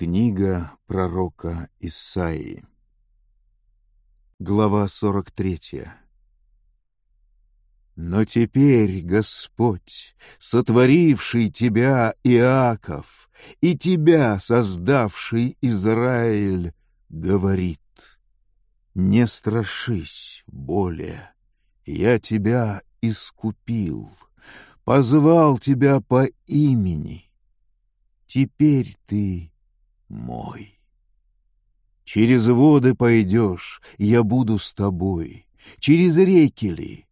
Книга пророка Исаии. Глава 43. Но теперь, Господь, сотворивший тебя, Иаков, и тебя, создавший Израиль, говорит, «Не страшись более, я тебя искупил, позвал тебя по имени. Теперь ты мой. Через воды пойдешь, я буду с тобой, через реки ли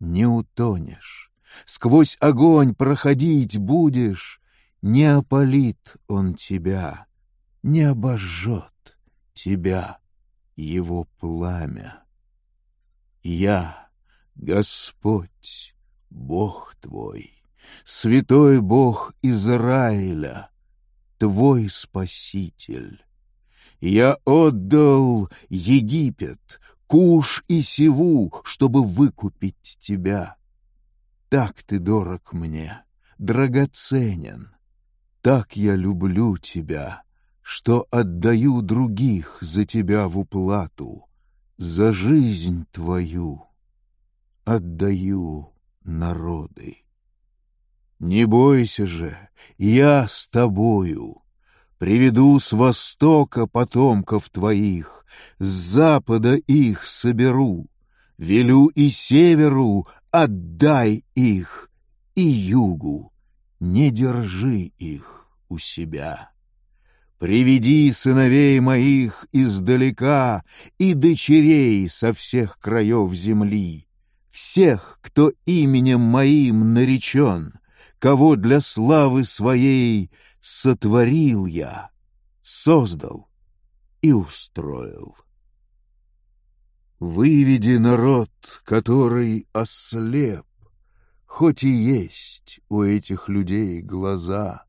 не утонешь. Сквозь огонь проходить будешь, не опалит он тебя, не обожжет тебя его пламя. Я, Господь, Бог твой, святой Бог Израиля, твой Спаситель. Я отдал Египет, Куш и Севу, чтобы выкупить тебя. Так ты дорог мне, драгоценен, так я люблю тебя, что отдаю других за тебя в уплату, за жизнь твою отдаю народы. Не бойся же, я с тобою. Приведу с востока потомков твоих, С запада их соберу. Велю и северу отдай их, И югу не держи их у себя. Приведи сыновей моих издалека И дочерей со всех краев земли, Всех, кто именем моим наречен — кого для славы своей сотворил я, создал и устроил. Выведи народ, который ослеп, хоть и есть у этих людей глаза,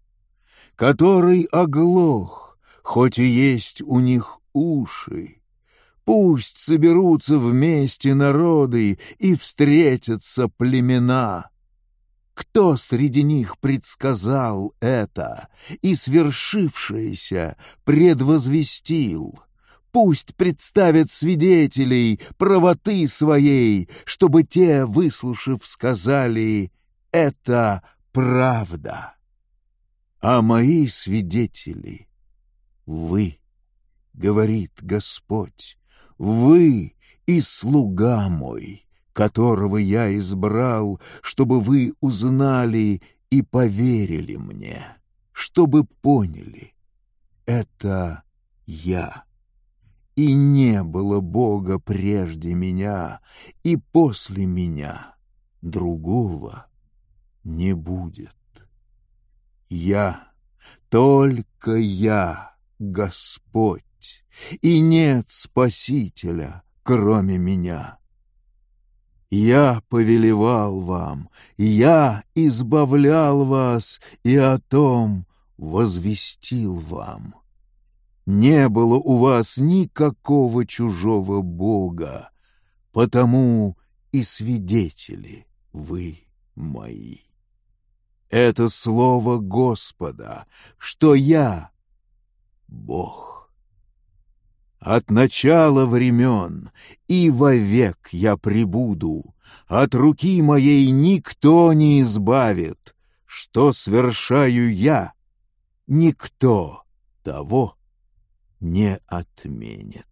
который оглох, хоть и есть у них уши. Пусть соберутся вместе народы и встретятся племена. Кто среди них предсказал это и свершившееся предвозвестил? Пусть представят свидетелей правоты своей, чтобы те, выслушав, сказали «это правда». А мои свидетели — вы, говорит Господь, вы и слуга мой, которого я избрал, чтобы вы узнали и поверили мне, чтобы поняли — это я. И не было Бога прежде меня, и после меня другого не будет. Я, только я, Господь, и нет Спасителя, кроме меня». Я повелевал вам, я избавлял вас и о том возвестил вам. Не было у вас никакого чужого Бога, потому и свидетели вы мои. Это слово Господа, что я — Бог. От начала времен и вовек я пребуду, От руки моей никто не избавит. Что свершаю я, никто того не отменит.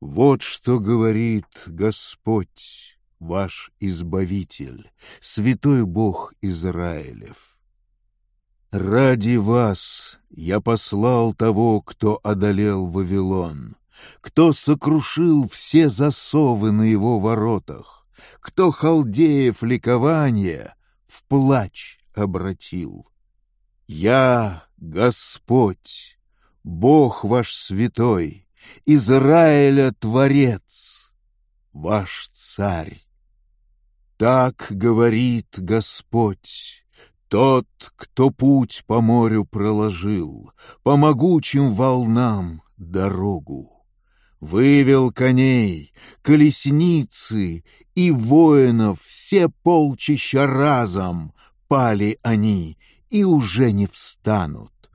Вот что говорит Господь, ваш Избавитель, Святой Бог Израилев. «Ради вас я послал того, кто одолел Вавилон, кто сокрушил все засовы на его воротах, кто халдеев ликования в плач обратил. Я Господь, Бог ваш святой, Израиля Творец, ваш Царь. Так говорит Господь, тот, кто путь по морю проложил, По могучим волнам дорогу, Вывел коней, колесницы и воинов Все полчища разом пали они И уже не встанут,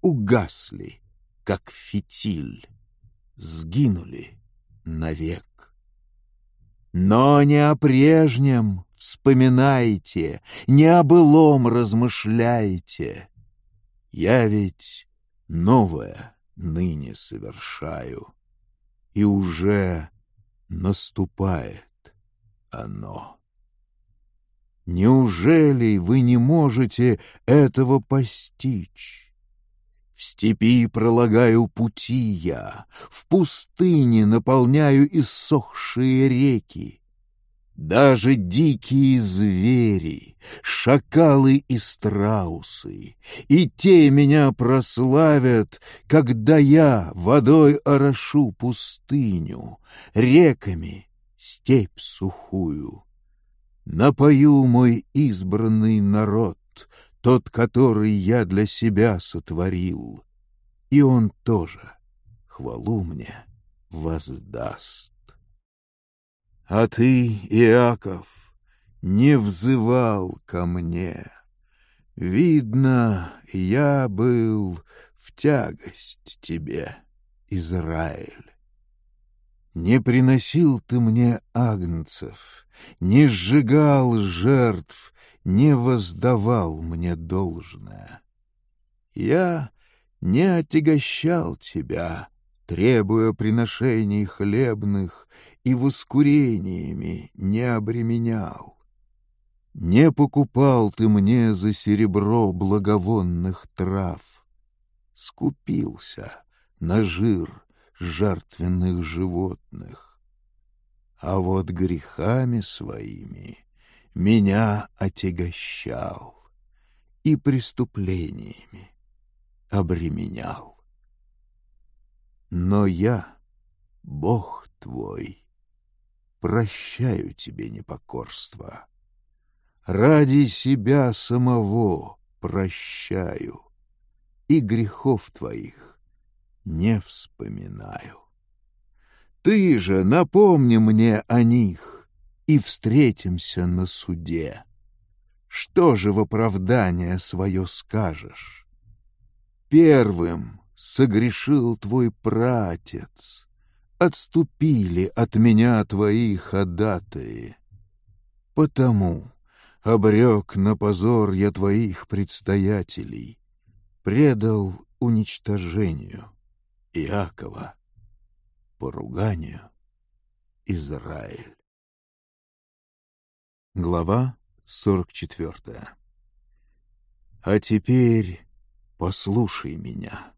угасли, как фитиль, Сгинули навек. Но не о прежнем вспоминайте, не о былом размышляйте. Я ведь новое ныне совершаю, и уже наступает оно. Неужели вы не можете этого постичь? В степи пролагаю пути я, в пустыне наполняю иссохшие реки, даже дикие звери, шакалы и страусы, и те меня прославят, когда я водой орошу пустыню, реками степь сухую. Напою мой избранный народ, тот, который я для себя сотворил, и он тоже хвалу мне воздаст. А ты, Иаков, не взывал ко мне. Видно, я был в тягость тебе, Израиль. Не приносил ты мне агнцев, не сжигал жертв, не воздавал мне должное. Я не отягощал тебя, требуя приношений хлебных и воскурениями не обременял. Не покупал ты мне за серебро благовонных трав, скупился на жир жертвенных животных. А вот грехами своими меня отягощал и преступлениями обременял. Но я, Бог твой, прощаю тебе непокорство. Ради себя самого прощаю и грехов твоих не вспоминаю. Ты же напомни мне о них и встретимся на суде. Что же в оправдание свое скажешь? Первым согрешил твой пратец — отступили от меня твои ходатые, Потому обрек на позор я твоих предстоятелей, предал уничтожению Иакова, поруганию Израиль. Глава 44 А теперь послушай меня,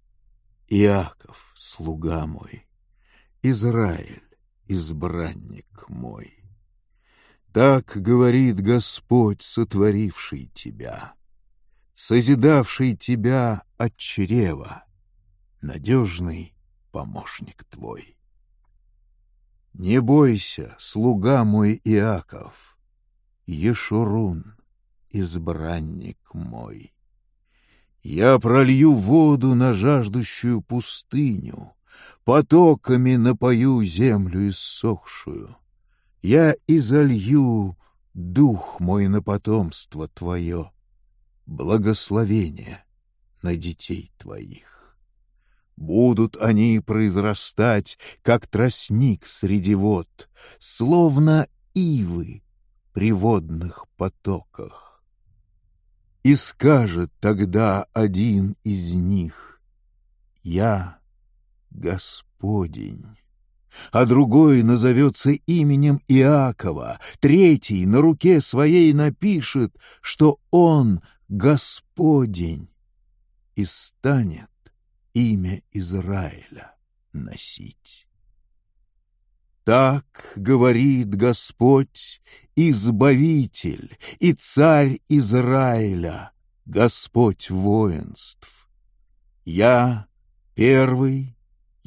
Иаков, слуга мой, Израиль, избранник мой. Так говорит Господь, сотворивший тебя, созидавший тебя от чрева, надежный помощник твой. Не бойся, слуга мой Иаков, Ешурун, избранник мой. Я пролью воду на жаждущую пустыню, Потоками напою землю иссохшую. Я изолью дух мой на потомство твое, благословение на детей твоих. Будут они произрастать, как тростник среди вод, словно ивы при водных потоках. И скажет тогда один из них, «Я Господень. А другой назовется именем Иакова, третий на руке своей напишет, что он Господень, и станет имя Израиля носить. Так говорит Господь, Избавитель и Царь Израиля, Господь воинств. Я первый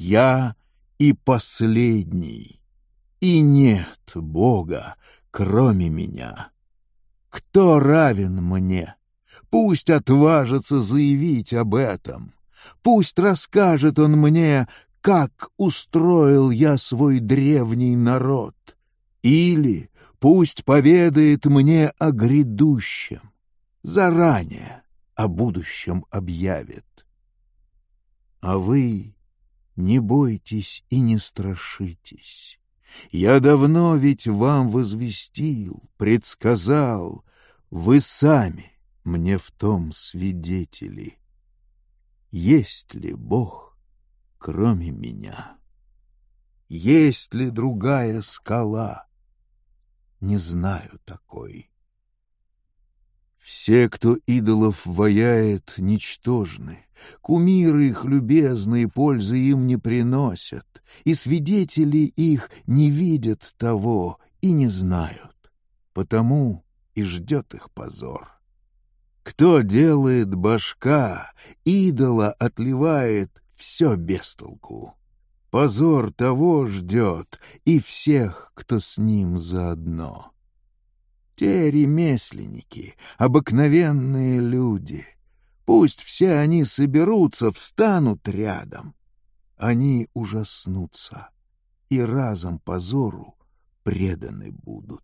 я и последний, и нет Бога, кроме меня. Кто равен мне? Пусть отважится заявить об этом. Пусть расскажет он мне, как устроил я свой древний народ. Или пусть поведает мне о грядущем, заранее о будущем объявит. А вы не бойтесь и не страшитесь. Я давно ведь вам возвестил, предсказал, вы сами мне в том свидетели. Есть ли Бог, кроме меня? Есть ли другая скала? Не знаю такой. Все, кто идолов ваяет, ничтожны — Кумиры их любезные пользы им не приносят, и свидетели их не видят того и не знают. Потому и ждет их позор. Кто делает башка, идола отливает все без толку. Позор того ждет и всех, кто с ним заодно. Те ремесленники, обыкновенные люди — Пусть все они соберутся, встанут рядом. Они ужаснутся и разом позору преданы будут.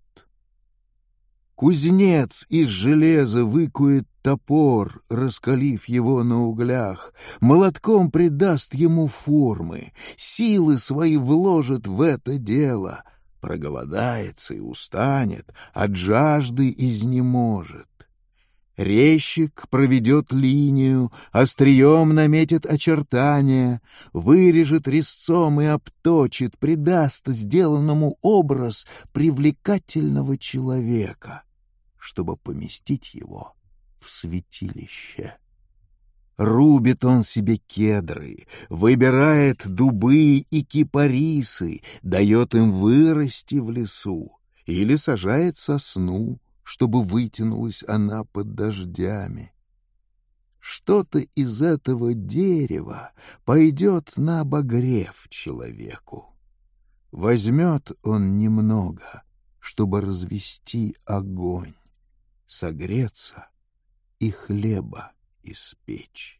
Кузнец из железа выкует топор, раскалив его на углях, молотком придаст ему формы, силы свои вложит в это дело, проголодается и устанет, от жажды изнеможет. Резчик проведет линию, острием наметит очертания, вырежет резцом и обточит, придаст сделанному образ привлекательного человека, чтобы поместить его в святилище. Рубит он себе кедры, выбирает дубы и кипарисы, дает им вырасти в лесу или сажает сосну, чтобы вытянулась она под дождями. Что-то из этого дерева пойдет на обогрев человеку. Возьмет он немного, чтобы развести огонь, согреться и хлеба испечь.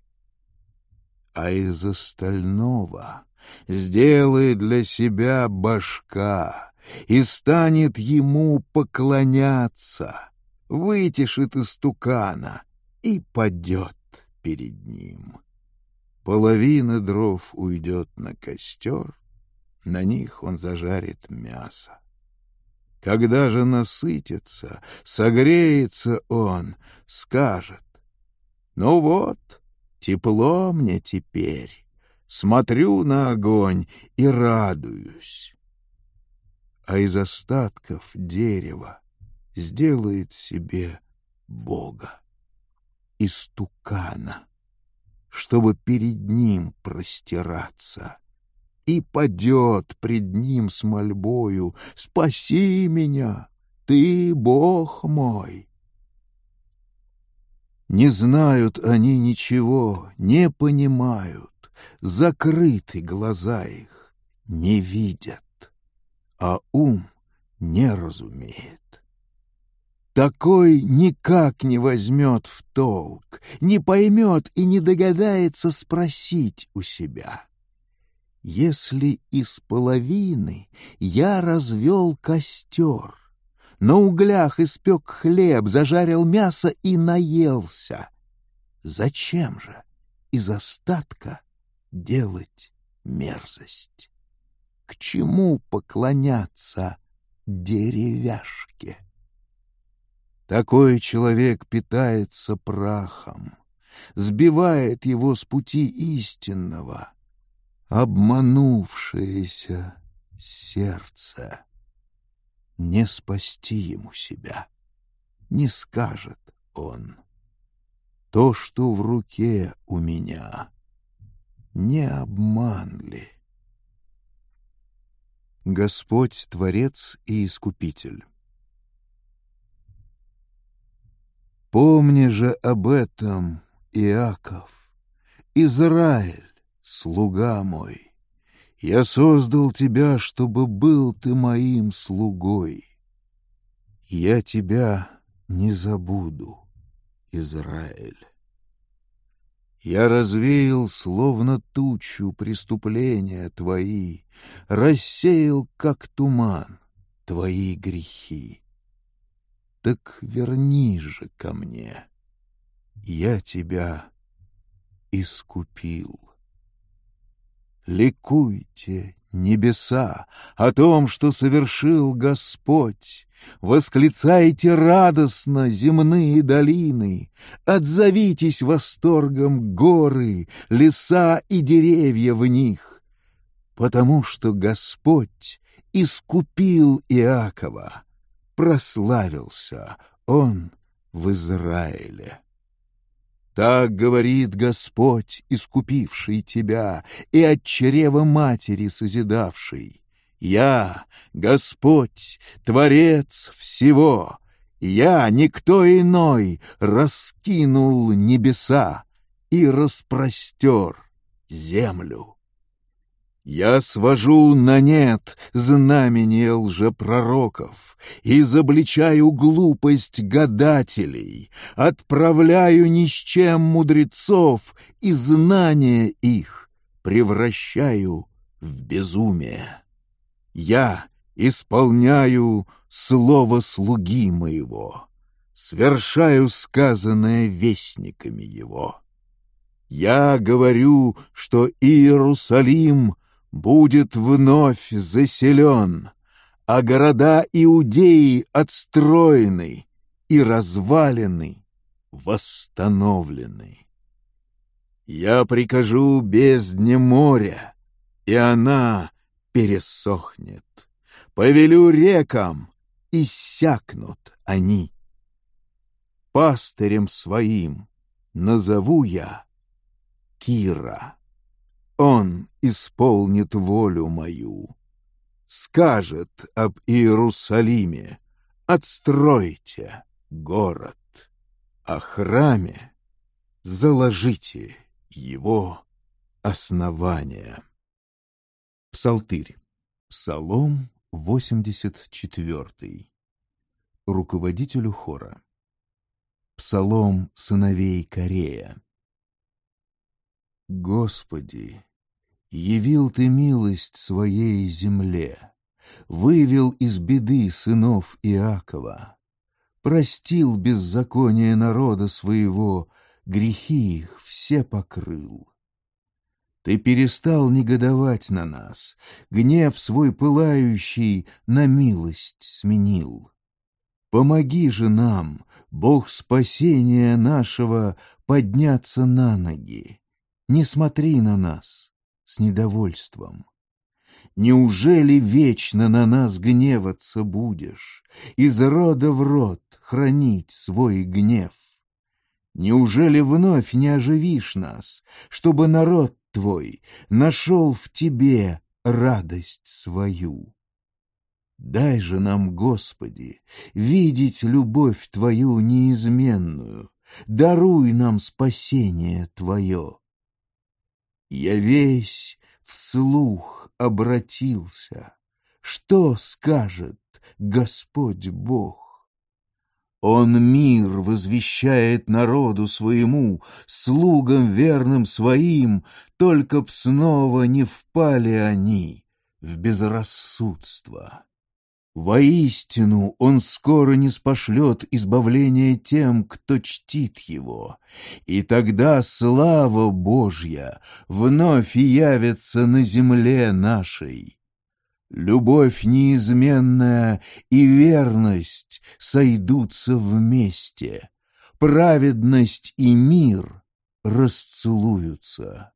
А из остального сделай для себя башка и станет ему поклоняться, вытешит истукана и падет перед ним. Половина дров уйдет на костер, на них он зажарит мясо. Когда же насытится, согреется он, скажет, «Ну вот, тепло мне теперь, смотрю на огонь и радуюсь» а из остатков дерева сделает себе Бога, истукана, чтобы перед ним простираться, и падет пред ним с мольбою «Спаси меня, ты Бог мой!» Не знают они ничего, не понимают, закрыты глаза их, не видят а ум не разумеет. Такой никак не возьмет в толк, не поймет и не догадается спросить у себя. Если из половины я развел костер, на углях испек хлеб, зажарил мясо и наелся, зачем же из остатка делать мерзость? К чему поклоняться деревяшке? Такой человек питается прахом, сбивает его с пути истинного, обманувшееся сердце. Не спасти ему себя, не скажет он. То, что в руке у меня, не обман ли? Господь — Творец и Искупитель. Помни же об этом, Иаков, Израиль, слуга мой. Я создал тебя, чтобы был ты моим слугой. Я тебя не забуду, Израиль. Я развеял, словно тучу, преступления твои, Рассеял, как туман, твои грехи. Так верни же ко мне, я тебя искупил. Ликуйте, небеса, о том, что совершил Господь. Восклицайте радостно земные долины, отзовитесь восторгом горы, леса и деревья в них, потому что Господь искупил Иакова, прославился Он в Израиле. Так говорит Господь, искупивший тебя и от чрева матери созидавший. Я, Господь, Творец всего, я, никто иной, раскинул небеса и распростер землю. Я свожу на нет знамение лжепророков, изобличаю глупость гадателей, отправляю ни с чем мудрецов и знания их превращаю в безумие. Я исполняю слово слуги моего, свершаю сказанное вестниками его. Я говорю, что Иерусалим будет вновь заселен, а города Иудеи отстроены и развалены, восстановлены. Я прикажу бездне моря, и она пересохнет. Повелю рекам, и сякнут они. Пастырем своим назову я Кира. Он исполнит волю мою. Скажет об Иерусалиме, отстройте город, о а храме заложите его основания. Псалтырь. Псалом 84. Руководителю хора. Псалом сыновей Корея. Господи, Явил ты милость своей земле, вывел из беды сынов Иакова, простил беззаконие народа своего, грехи их все покрыл. Ты перестал негодовать на нас, гнев свой пылающий на милость сменил. Помоги же нам, Бог спасения нашего, подняться на ноги. Не смотри на нас, с недовольством. Неужели вечно на нас гневаться будешь, Из рода в род хранить свой гнев? Неужели вновь не оживишь нас, Чтобы народ твой нашел в тебе радость свою? Дай же нам, Господи, видеть любовь Твою неизменную, Даруй нам спасение Твое, я весь вслух обратился. Что скажет Господь Бог? Он мир возвещает народу своему, слугам верным своим, только б снова не впали они в безрассудство. Воистину, он скоро не спошлет избавление тем, кто чтит его, и тогда слава Божья вновь явится на земле нашей. Любовь неизменная и верность сойдутся вместе, праведность и мир расцелуются.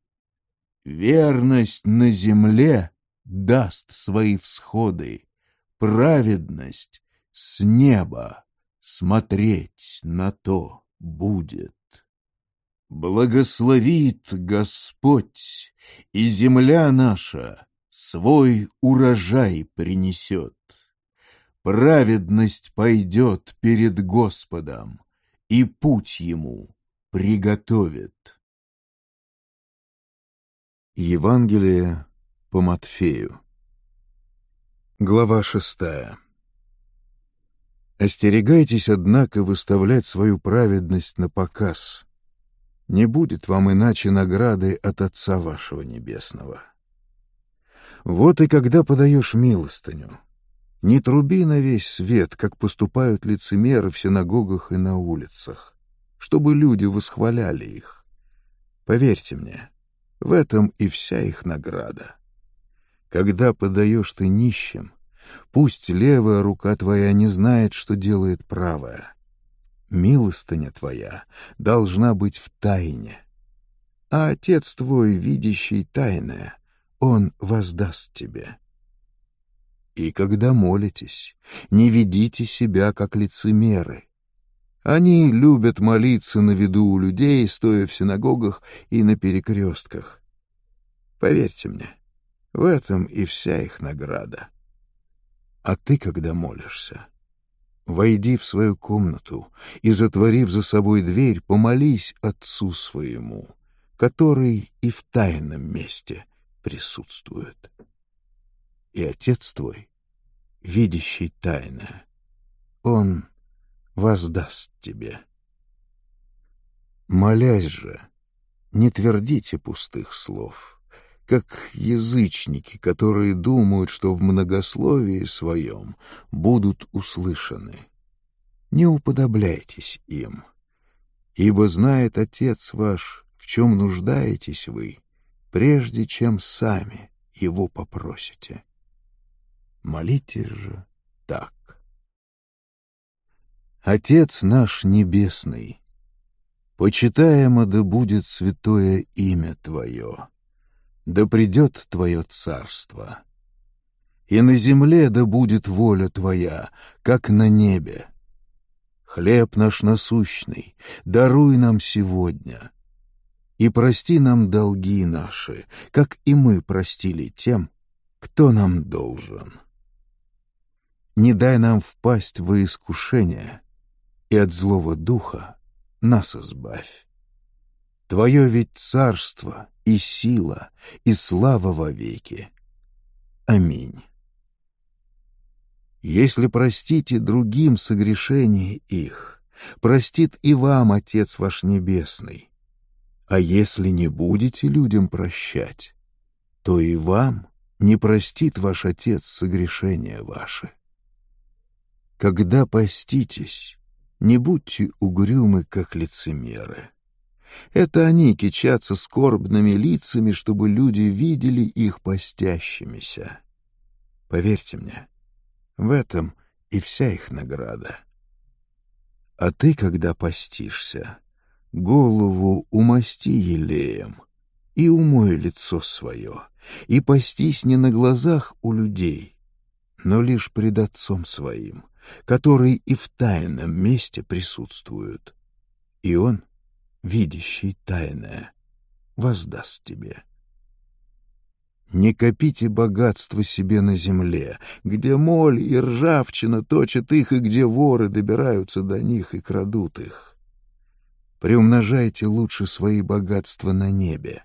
Верность на земле даст свои всходы, праведность с неба смотреть на то будет. Благословит Господь, и земля наша свой урожай принесет. Праведность пойдет перед Господом, и путь ему приготовит. Евангелие по Матфею Глава шестая. Остерегайтесь, однако, выставлять свою праведность на показ. Не будет вам иначе награды от Отца вашего Небесного. Вот и когда подаешь милостыню, не труби на весь свет, как поступают лицемеры в синагогах и на улицах, чтобы люди восхваляли их. Поверьте мне, в этом и вся их награда. Когда подаешь ты нищим, пусть левая рука твоя не знает, что делает правая. Милостыня твоя должна быть в тайне. А отец твой, видящий тайное, он воздаст тебе. И когда молитесь, не ведите себя, как лицемеры. Они любят молиться на виду у людей, стоя в синагогах и на перекрестках. Поверьте мне, в этом и вся их награда. А ты, когда молишься, войди в свою комнату и, затворив за собой дверь, помолись Отцу своему, который и в тайном месте присутствует. И Отец твой, видящий тайное, Он воздаст тебе. Молясь же, не твердите пустых слов — как язычники, которые думают, что в многословии своем будут услышаны. Не уподобляйтесь им, ибо знает Отец ваш, в чем нуждаетесь вы, прежде чем сами его попросите. Молитесь же так. Отец наш Небесный, почитаемо да будет святое имя Твое, да придет Твое царство. И на земле да будет воля Твоя, как на небе. Хлеб наш насущный, даруй нам сегодня. И прости нам долги наши, как и мы простили тем, кто нам должен. Не дай нам впасть во искушение, и от злого духа нас избавь. Твое ведь царство — и сила, и слава во веки. Аминь. Если простите другим согрешение их, простит и вам Отец ваш Небесный. А если не будете людям прощать, то и вам не простит ваш Отец согрешения ваши. Когда поститесь, не будьте угрюмы, как лицемеры. Это они кичатся скорбными лицами, чтобы люди видели их постящимися. Поверьте мне, в этом и вся их награда. А ты, когда постишься, голову умасти елеем и умой лицо свое, и постись не на глазах у людей, но лишь пред отцом своим, который и в тайном месте присутствует. И он — видящий тайное, воздаст тебе. Не копите богатство себе на земле, где моль и ржавчина точат их, и где воры добираются до них и крадут их. Приумножайте лучше свои богатства на небе,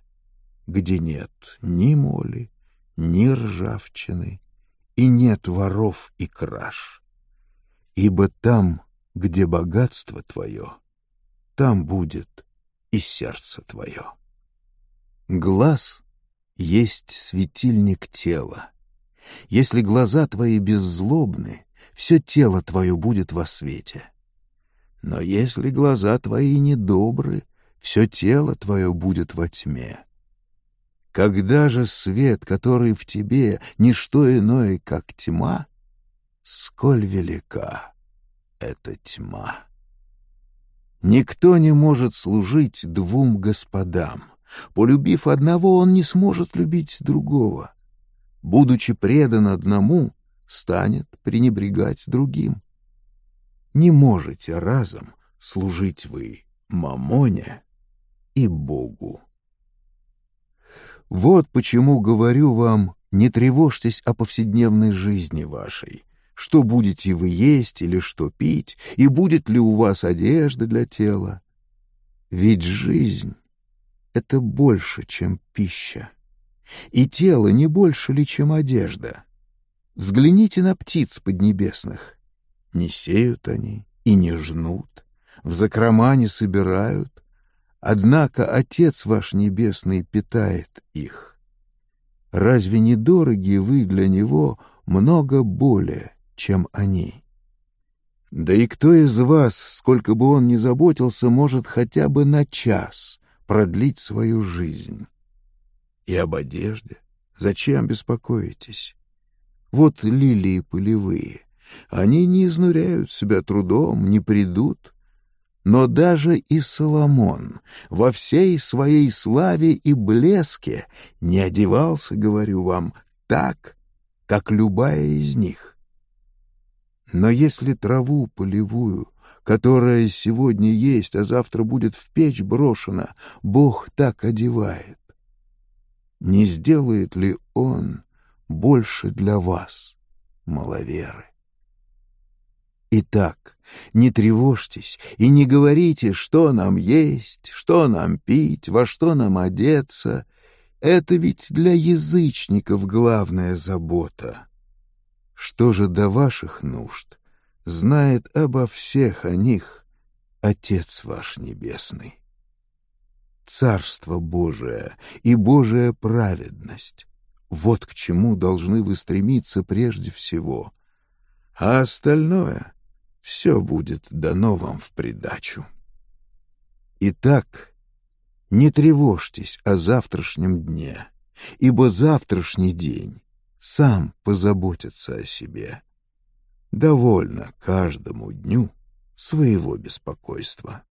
где нет ни моли, ни ржавчины, и нет воров и краж. Ибо там, где богатство твое, там будет и сердце твое. Глаз есть светильник тела. Если глаза твои беззлобны, все тело твое будет во свете. Но если глаза твои недобры, все тело твое будет во тьме. Когда же свет, который в тебе, не что иное, как тьма, сколь велика эта тьма. Никто не может служить двум господам. Полюбив одного, он не сможет любить другого. Будучи предан одному, станет пренебрегать другим. Не можете разом служить вы мамоне и Богу. Вот почему говорю вам, не тревожьтесь о повседневной жизни вашей, что будете вы есть или что пить, и будет ли у вас одежда для тела. Ведь жизнь — это больше, чем пища, и тело не больше ли, чем одежда. Взгляните на птиц поднебесных. Не сеют они и не жнут, в закрома не собирают, однако Отец ваш Небесный питает их. Разве не дороги вы для Него много более, чем они. Да и кто из вас, сколько бы он ни заботился, может хотя бы на час продлить свою жизнь? И об одежде? Зачем беспокоитесь? Вот лилии полевые. Они не изнуряют себя трудом, не придут. Но даже и Соломон во всей своей славе и блеске не одевался, говорю вам, так, как любая из них. Но если траву полевую, которая сегодня есть, а завтра будет в печь брошена, Бог так одевает, не сделает ли Он больше для вас, маловеры? Итак, не тревожьтесь и не говорите, что нам есть, что нам пить, во что нам одеться. Это ведь для язычников главная забота. Что же до ваших нужд, знает обо всех о них Отец ваш Небесный. Царство Божие и Божия праведность — вот к чему должны вы стремиться прежде всего, а остальное — все будет дано вам в придачу. Итак, не тревожьтесь о завтрашнем дне, ибо завтрашний день сам позаботится о себе. Довольно каждому дню своего беспокойства.